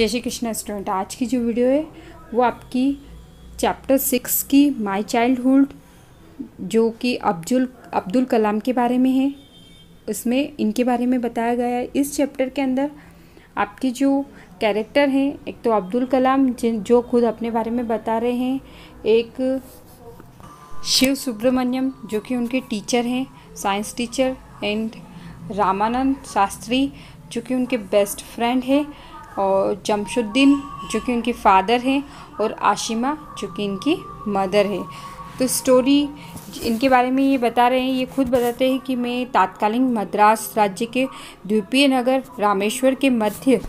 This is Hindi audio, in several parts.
जय श्री कृष्णा स्टूडेंट आज की जो वीडियो है वो आपकी चैप्टर सिक्स की माई चाइल्डहुड जो कि अब्दुल अब्दुल कलाम के बारे में है उसमें इनके बारे में बताया गया है इस चैप्टर के अंदर आपके जो कैरेक्टर हैं एक तो अब्दुल कलाम जिन जो खुद अपने बारे में बता रहे हैं एक शिव सुब्रमण्यम जो कि उनके टीचर हैं science teacher and Ramanand Shastri जो कि उनके बेस्ट फ्रेंड हैं और जमशुद्दीन जो कि उनके फादर हैं और आशिमा जो कि इनकी मदर है तो स्टोरी इनके बारे में ये बता रहे हैं ये खुद बताते हैं कि मैं तात्कालीन मद्रास राज्य के द्वीपीय नगर रामेश्वर के मध्य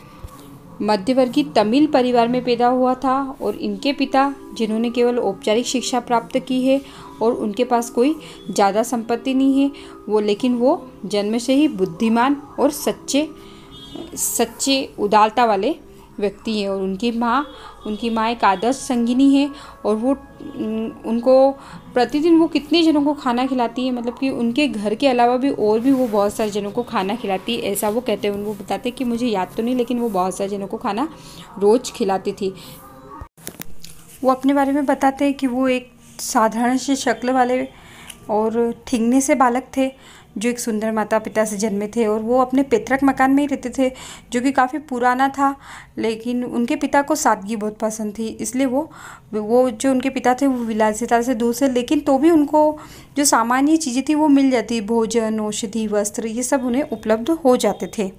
मध्यवर्गीय तमिल परिवार में पैदा हुआ था और इनके पिता जिन्होंने केवल औपचारिक शिक्षा प्राप्त की है और उनके पास कोई ज़्यादा संपत्ति नहीं है वो लेकिन वो जन्म से ही बुद्धिमान और सच्चे सच्चे उदारता वाले व्यक्ति हैं और उनकी माँ उनकी माँ एक आदर्श संगिनी है और वो उनको प्रतिदिन वो कितने जनों को खाना खिलाती है मतलब कि उनके घर के अलावा भी और भी वो बहुत सारे जनों को खाना खिलाती है ऐसा वो कहते हैं उनको बताते हैं कि मुझे याद तो नहीं लेकिन वो बहुत सारे जनों को खाना रोज़ खिलाती थी वो अपने बारे में बताते हैं कि वो एक साधारण से शक्ल वाले और ठिंगने से बालक थे जो एक सुंदर माता पिता से जन्मे थे और वो अपने पैतृक मकान में ही रहते थे जो कि काफ़ी पुराना था लेकिन उनके पिता को सादगी बहुत पसंद थी इसलिए वो वो जो उनके पिता थे वो विलासिता से दूर से लेकिन तो भी उनको जो सामान्य चीज़ें थी वो मिल जाती भोजन औषधि वस्त्र ये सब उन्हें उपलब्ध हो जाते थे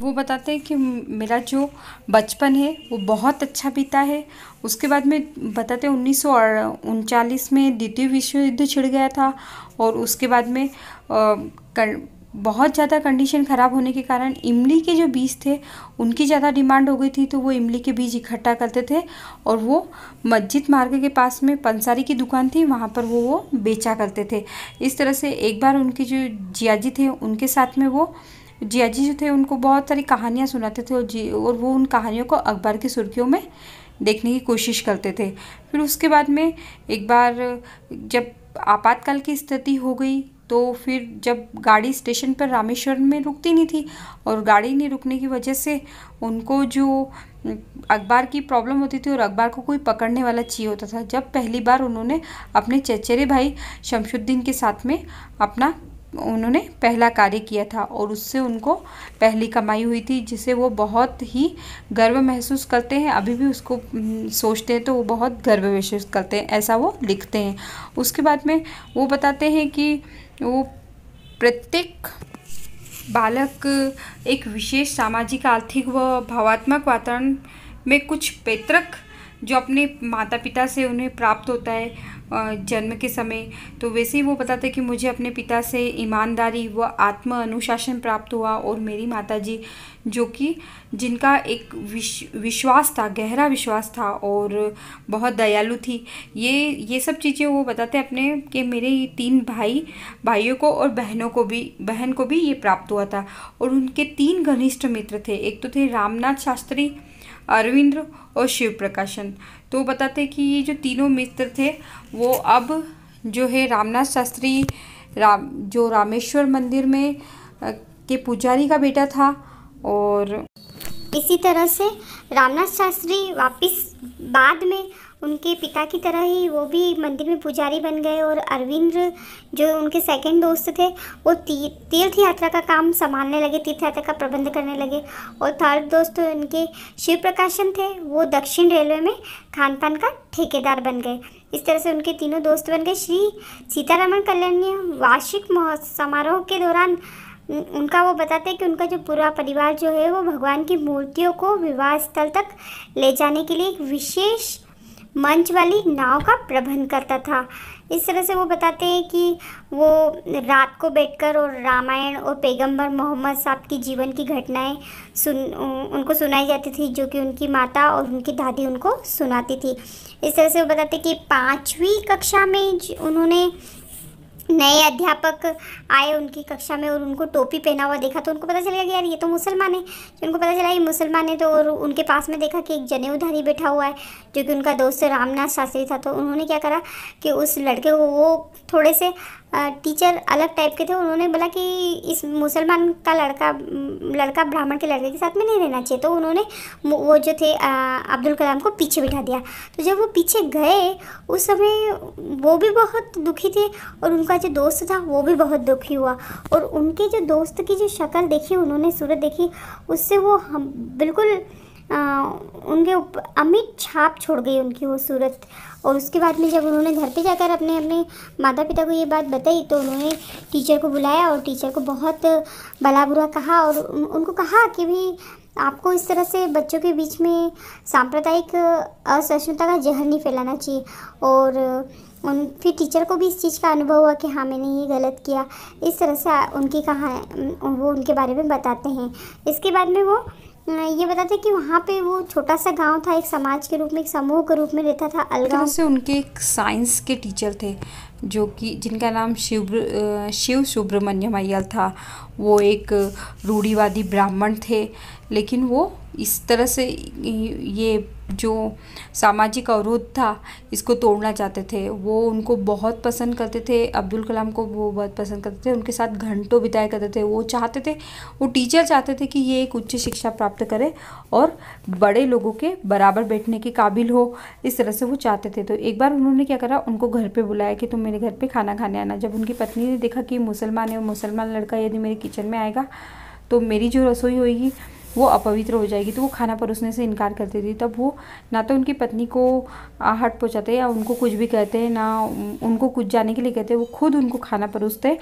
वो बताते हैं कि मेरा जो बचपन है वो बहुत अच्छा बीता है उसके बाद में बताते हैं उन्नीस उनचालीस में द्वितीय विश्व युद्ध छिड़ गया था और उसके बाद में कर, बहुत ज़्यादा कंडीशन ख़राब होने के कारण इमली के जो बीज थे उनकी ज़्यादा डिमांड हो गई थी तो वो इमली के बीज इकट्ठा करते थे और वो मस्जिद मार्ग के पास में पंसारी की दुकान थी वहाँ पर वो वो बेचा करते थे इस तरह से एक बार उनके जो जियाजी थे उनके साथ में वो जियाजी जो थे उनको बहुत सारी कहानियाँ सुनाते थे और जी और वो उन कहानियों को अखबार की सुर्खियों में देखने की कोशिश करते थे फिर उसके बाद में एक बार जब आपातकाल की स्थिति हो गई तो फिर जब गाड़ी स्टेशन पर रामेश्वर में रुकती नहीं थी और गाड़ी नहीं रुकने की वजह से उनको जो अखबार की प्रॉब्लम होती थी और अखबार को कोई पकड़ने वाला चाहिए होता था जब पहली बार उन्होंने अपने चचेरे भाई शमशुद्दीन के साथ में अपना उन्होंने पहला कार्य किया था और उससे उनको पहली कमाई हुई थी जिसे वो बहुत ही गर्व महसूस करते हैं अभी भी उसको सोचते हैं तो वो बहुत गर्व महसूस करते हैं ऐसा वो लिखते हैं उसके बाद में वो बताते हैं कि वो प्रत्येक बालक एक विशेष सामाजिक आर्थिक व भावात्मक वातावरण में कुछ पैतृक जो अपने माता पिता से उन्हें प्राप्त होता है जन्म के समय तो वैसे ही वो बताते हैं कि मुझे अपने पिता से ईमानदारी व आत्म अनुशासन प्राप्त हुआ और मेरी माता जी जो कि जिनका एक विश, विश्वास था गहरा विश्वास था और बहुत दयालु थी ये ये सब चीज़ें वो बताते हैं अपने कि मेरे तीन भाई भाइयों को और बहनों को भी बहन को भी ये प्राप्त हुआ था और उनके तीन घनिष्ठ मित्र थे एक तो थे रामनाथ शास्त्री अरविंद और शिव प्रकाशन तो बताते कि ये जो तीनों मित्र थे वो अब जो है रामनाथ शास्त्री राम जो रामेश्वर मंदिर में के पुजारी का बेटा था और इसी तरह से रामनाथ शास्त्री वापस बाद में उनके पिता की तरह ही वो भी मंदिर में पुजारी बन गए और अरविंद जो उनके सेकंड दोस्त थे वो ती, तीर्थ यात्रा का काम संभालने लगे तीर्थ यात्रा का प्रबंध करने लगे और थर्ड दोस्त उनके शिव प्रकाशन थे वो दक्षिण रेलवे में खान पान का ठेकेदार बन गए इस तरह से उनके तीनों दोस्त बन गए श्री सीतारामन कल्याण वार्षिक समारोह के दौरान उनका वो बताते हैं कि उनका जो पूरा परिवार जो है वो भगवान की मूर्तियों को विवाह स्थल तक ले जाने के लिए एक विशेष मंच वाली नाव का प्रबंध करता था इस तरह से वो बताते हैं कि वो रात को बैठकर और रामायण और पैगंबर मोहम्मद साहब की जीवन की घटनाएं सुन उनको सुनाई जाती थी जो कि उनकी माता और उनकी दादी उनको सुनाती थी इस तरह से वो बताते हैं कि पाँचवीं कक्षा में उन्होंने नए अध्यापक आए उनकी कक्षा में और उनको टोपी पहना हुआ देखा तो उनको पता चल गया कि यार ये तो मुसलमान है तो उनको पता चला ये मुसलमान है तो और उनके पास में देखा कि एक जनेऊधारी बैठा हुआ है जो कि उनका दोस्त रामनाथ शास्त्री था तो उन्होंने क्या करा कि उस लड़के को वो थोड़े से टीचर अलग टाइप के थे उन्होंने बोला कि इस मुसलमान का लड़का लड़का ब्राह्मण के लड़के के साथ में नहीं रहना चाहिए तो उन्होंने वो जो थे अब्दुल कलाम को पीछे बिठा दिया तो जब वो पीछे गए उस समय वो भी बहुत दुखी थे और उनका जो दोस्त था वो भी बहुत दुखी हुआ और उनके जो दोस्त की जो शक्ल देखी उन्होंने सूरत देखी उससे वो हम बिल्कुल उनके ऊपर अमित छाप छोड़ गई उनकी वो सूरत और उसके बाद में जब उन्होंने घर पे जाकर अपने अपने माता पिता को ये बात बताई तो उन्होंने टीचर को बुलाया और टीचर को बहुत भला बुरा कहा और उन, उनको कहा कि भी आपको इस तरह से बच्चों के बीच में सांप्रदायिक असहिष्णुता का जहर नहीं फैलाना चाहिए और उन फिर टीचर को भी इस चीज़ का अनुभव हुआ कि हाँ मैंने ये गलत किया इस तरह से उनकी कहा वो उनके बारे में बताते हैं इसके बाद में वो ये बताते कि वहाँ पे वो छोटा सा गांव था एक समाज के रूप में एक समूह के रूप में रहता था अलगाव से उनके एक साइंस के टीचर थे जो कि जिनका नाम शिव शिव सुब्रमण्यम अय्यल था वो एक रूढ़ीवादी ब्राह्मण थे लेकिन वो इस तरह से ये जो सामाजिक अवरोध था इसको तोड़ना चाहते थे वो उनको बहुत पसंद करते थे अब्दुल कलाम को वो बहुत पसंद करते थे उनके साथ घंटों बिताए करते थे वो चाहते थे वो टीचर चाहते थे कि ये एक उच्च शिक्षा प्राप्त करे और बड़े लोगों के बराबर बैठने के काबिल हो इस तरह से वो चाहते थे तो एक बार उन्होंने क्या करा उनको घर पर बुलाया कि तुम मेरे घर पर खाना खाने आना जब उनकी पत्नी ने देखा कि मुसलमान है मुसलमान लड़का यदि मेरे किचन में आएगा तो मेरी जो रसोई होगी वो अपवित्र हो जाएगी तो वो खाना परोसने से इनकार कर देती तब वो ना तो उनकी पत्नी को आहट पहुँचाते या उनको कुछ भी कहते हैं ना उनको कुछ जाने के लिए कहते वो खुद उनको खाना परोसते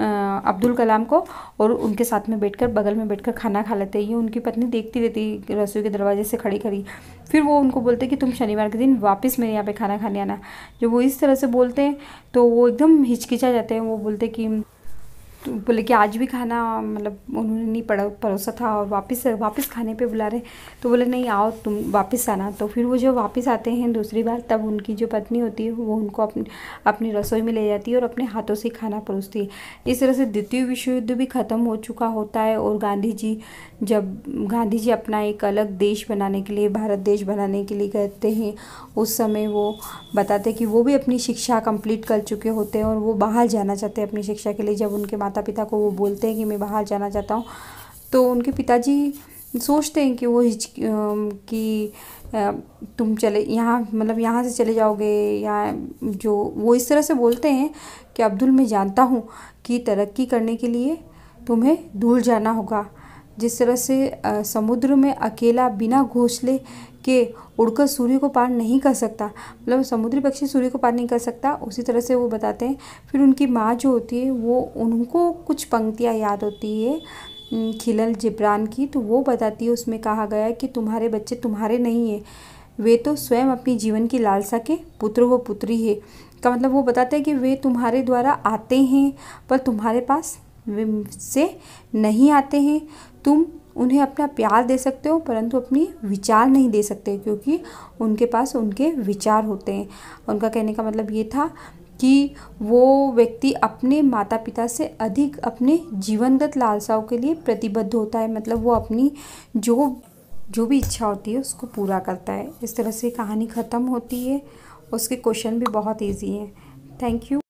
अब्दुल कलाम को और उनके साथ में बैठकर बगल में बैठकर खाना खा लेते ये उनकी पत्नी देखती रहती रसोई के दरवाजे से खड़ी खड़ी फिर वो उनको बोलते कि तुम शनिवार के दिन वापस मेरे यहाँ पे खाना खाने आना जब वो इस तरह से बोलते हैं तो वो एकदम हिचकिचा जाते हैं वो बोलते कि बोले कि आज भी खाना मतलब उन्होंने नहीं पड़ा परोसा था और वापस वापस खाने पे बुला रहे तो बोले नहीं आओ तुम वापस आना तो फिर वो जो वापस आते हैं दूसरी बार तब उनकी जो पत्नी होती है वो उनको अपनी अपनी रसोई में ले जाती है और अपने हाथों से खाना परोसती है इस तरह से द्वितीय विश्व युद्ध भी ख़त्म हो चुका होता है और गांधी जी जब गांधी जी अपना एक अलग देश बनाने के लिए भारत देश बनाने के लिए कहते हैं उस समय वो बताते कि वो भी अपनी शिक्षा कम्प्लीट कर चुके होते हैं और वो बाहर जाना चाहते हैं अपनी शिक्षा के लिए जब उनके माता माता पिता को वो बोलते हैं कि मैं बाहर जाना चाहता हूँ तो उनके पिताजी सोचते हैं कि वो हिच कि तुम चले यहाँ मतलब यहाँ से चले जाओगे या जो वो इस तरह से बोलते हैं कि अब्दुल मैं जानता हूँ कि तरक्की करने के लिए तुम्हें दूर जाना होगा जिस तरह से समुद्र में अकेला बिना घोंसले के उड़कर सूर्य को पार नहीं कर सकता मतलब समुद्री पक्षी सूर्य को पार नहीं कर सकता उसी तरह से वो बताते हैं फिर उनकी माँ जो होती है वो उनको कुछ पंक्तियाँ याद होती है खिलल जिब्रान की तो वो बताती है उसमें कहा गया है कि तुम्हारे बच्चे तुम्हारे नहीं है वे तो स्वयं अपनी जीवन की लालसा के पुत्र व पुत्री है का मतलब वो बताते हैं कि वे तुम्हारे द्वारा आते हैं पर तुम्हारे पास से नहीं आते हैं तुम उन्हें अपना प्यार दे सकते हो परंतु अपनी विचार नहीं दे सकते क्योंकि उनके पास उनके विचार होते हैं उनका कहने का मतलब ये था कि वो व्यक्ति अपने माता पिता से अधिक अपने जीवनगत लालसाओं के लिए प्रतिबद्ध होता है मतलब वो अपनी जो जो भी इच्छा होती है उसको पूरा करता है इस तरह से कहानी ख़त्म होती है उसके क्वेश्चन भी बहुत ईजी हैं थैंक यू